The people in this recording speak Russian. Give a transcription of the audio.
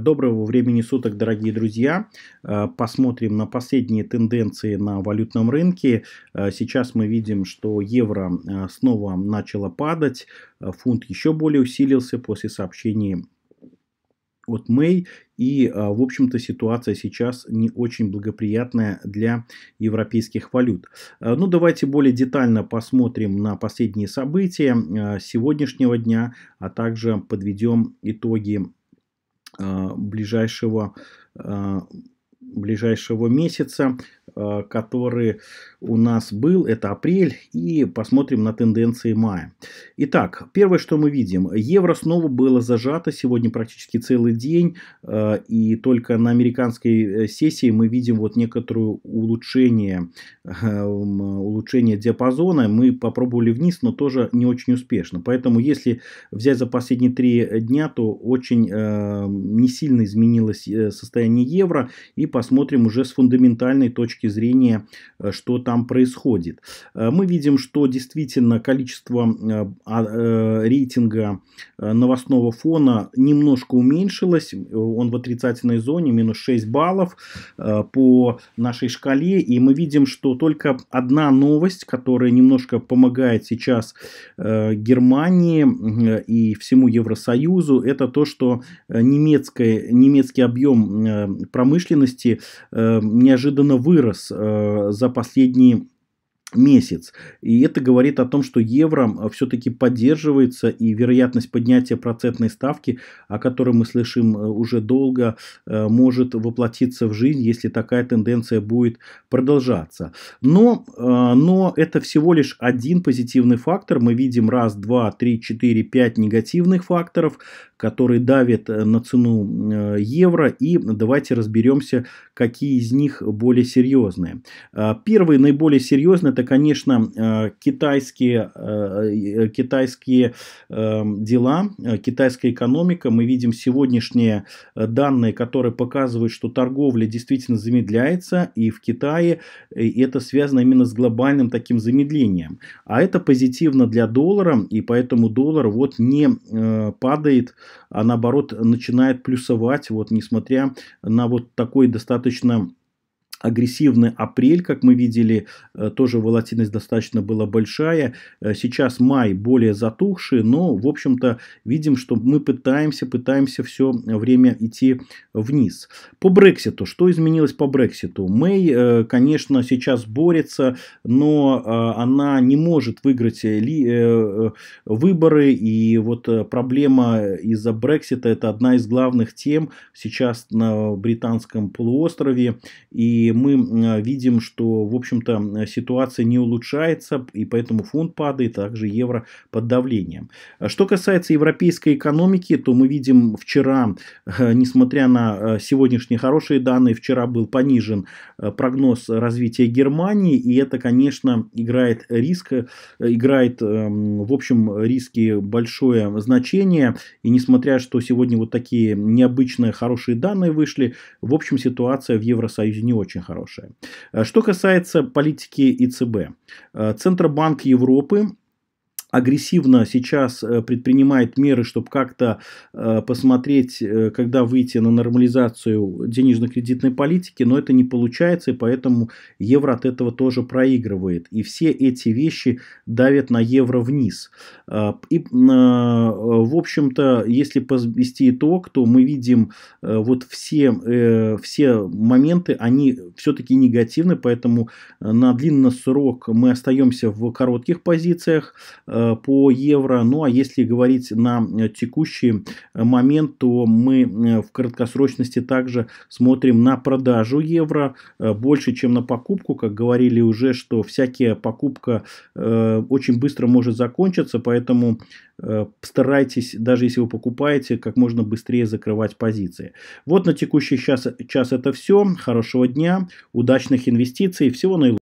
Доброго времени суток, дорогие друзья. Э, посмотрим на последние тенденции на валютном рынке. Э, сейчас мы видим, что евро э, снова начало падать, фунт еще более усилился после сообщений от Мэй. И, в общем-то, ситуация сейчас не очень благоприятная для европейских валют. Ну, давайте более детально посмотрим на последние события сегодняшнего дня, а также подведем итоги а, ближайшего а, ближайшего месяца Э, который у нас был, это апрель, и посмотрим на тенденции мая. Итак, первое, что мы видим, евро снова было зажато сегодня практически целый день, э, и только на американской э, сессии мы видим вот некоторое улучшение, эм, улучшение диапазона, мы попробовали вниз, но тоже не очень успешно, поэтому если взять за последние три дня, то очень не сильно изменилось состояние евро, и посмотрим уже с фундаментальной точки точки зрения, э, что там происходит. Э, мы видим, что действительно количество э, а, рейтинга новостного фона немножко уменьшилось. Он в отрицательной зоне, минус 6 баллов по нашей шкале. И мы видим, что только одна новость, которая немножко помогает сейчас Германии и всему Евросоюзу, это то, что немецкая, немецкий объем промышленности неожиданно вырос вырос э, за последние месяц. И это говорит о том, что евро э, все-таки поддерживается и вероятность поднятия процентной ставки, о которой мы слышим э, уже долго, э, может воплотиться в жизнь, если такая тенденция будет продолжаться. Но, но это всего лишь один позитивный фактор. Мы видим раз, два, три, четыре, пять негативных факторов, которые давят э, на цену э, евро. И давайте разберемся, какие из них более серьезные. Э, Первые наиболее серьезные, это, конечно, китайские, китайские дела, китайская экономика. Мы видим сегодняшние данные, которые показывают, что торговля действительно замедляется и в Китае, и это связано именно с глобальным таким замедлением. А это позитивно для доллара, и поэтому доллар вот не падает а наоборот начинает плюсовать, вот несмотря на вот такой достаточно агрессивный апрель, как мы видели, э, тоже волатильность достаточно была большая. Э, сейчас май более затухший, но, в общем-то, видим, что мы пытаемся, пытаемся все время идти вниз. По Брекситу. Что изменилось по Брекситу? Мэй, э, конечно, сейчас борется, но она не может выиграть выборы. И вот проблема из-за Брексита – это одна из главных тем сейчас на британском полуострове. И мы видим, что, в общем-то, ситуация не улучшается, и поэтому фунт падает, а также евро под давлением. А что касается европейской экономики, то мы видим вчера, э, несмотря на э, сегодняшние хорошие данные, вчера был понижен э, прогноз развития Германии, и это, конечно, играет риск, играет, эм, в общем, риски большое значение, и несмотря, что сегодня вот такие необычные хорошие данные вышли, в общем, ситуация в Евросоюзе не очень хорошая. Э, что касается политики ИЦБ. Э, Центробанк Европы агрессивно сейчас э, предпринимает меры, чтобы как-то э, посмотреть, э, когда выйти на нормализацию денежно-кредитной политики, но это не получается, и поэтому евро от этого тоже проигрывает. И все эти вещи давят на евро вниз. И, в общем-то, если подвести итог, то мы видим вот все, все моменты, они все-таки негативны, поэтому на длинный срок мы остаемся в коротких позициях, по евро. Ну а если говорить на э, текущий э, момент, то мы э, в краткосрочности также смотрим на продажу евро больше, чем на покупку. Как говорили уже, что всякая покупка очень быстро может закончиться, поэтому старайтесь, даже если вы покупаете, как можно быстрее закрывать позиции. Вот на текущий час, час это все. Хорошего дня, удачных инвестиций, всего наилучшего.